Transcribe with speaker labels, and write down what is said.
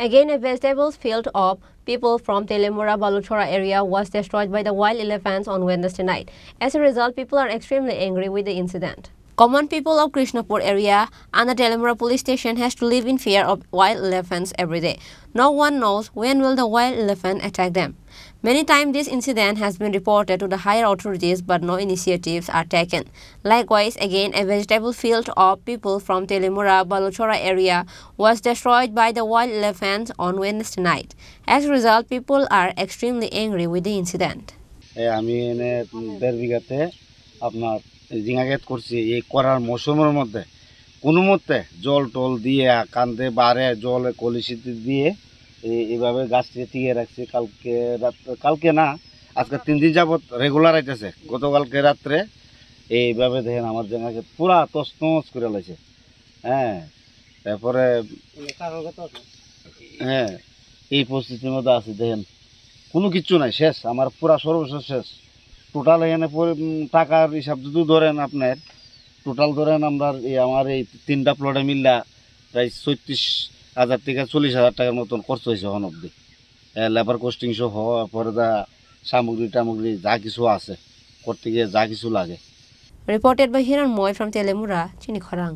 Speaker 1: Again, a vegetables field of people from Telemura Baluchora area was destroyed by the wild elephants on Wednesday night. As a result, people are extremely angry with the incident. Common people of Krishnapur area and the Delamura police station has to live in fear of wild elephants every day. No one knows when will the wild elephant attack them. Many times this incident has been reported to the higher authorities but no initiatives are taken. Likewise, again, a vegetable field of people from Telemura Baluchora area was destroyed by the wild elephants on Wednesday night. As a result, people are extremely angry with the incident.
Speaker 2: আমি এনে দেড় বিঘাতে জিঙাঘাত করছি এই করার মৌসুমের মধ্যে কোনো মতে জল টল দিয়ে কান্দে বারে জল কলিসিতে দিয়ে এইভাবে গাছটি টিয়ে রাখছি কালকে রাত্রে কালকে না আজকে তিন দিন যাবৎ রেগুলার আইতেছে গতকালকে রাত্রে এইভাবে দেখেন আমার জেঙ্গাকে পুরা তসনস করে লাইছে হ্যাঁ তারপরে মানে হ্যাঁ এই পরিস্থিতির মধ্যে আছে দেখেন কোনো কিছু নাই শেষ আমার পুরা সর্বশেষ শেষ টোটাল এখানে টাকার হিসাব যদি ধরেন আপনার টোটাল ধরেন আমরা আমার এই তিনটা প্লটে মিললা প্রায় ছত্রিশ হাজার থেকে চল্লিশ হাজার টাকার মতন খরচ হয়েছে হন অব্দি লেবার কোস্টিং সহ পরে যা সামগ্রী টামগ্রী যা কিছু আছে করতে গিয়ে যা কিছু লাগে
Speaker 1: রিপোর্টেড বাই হিরান ময় ফ্রম তেলেমুরা চিনি খরাং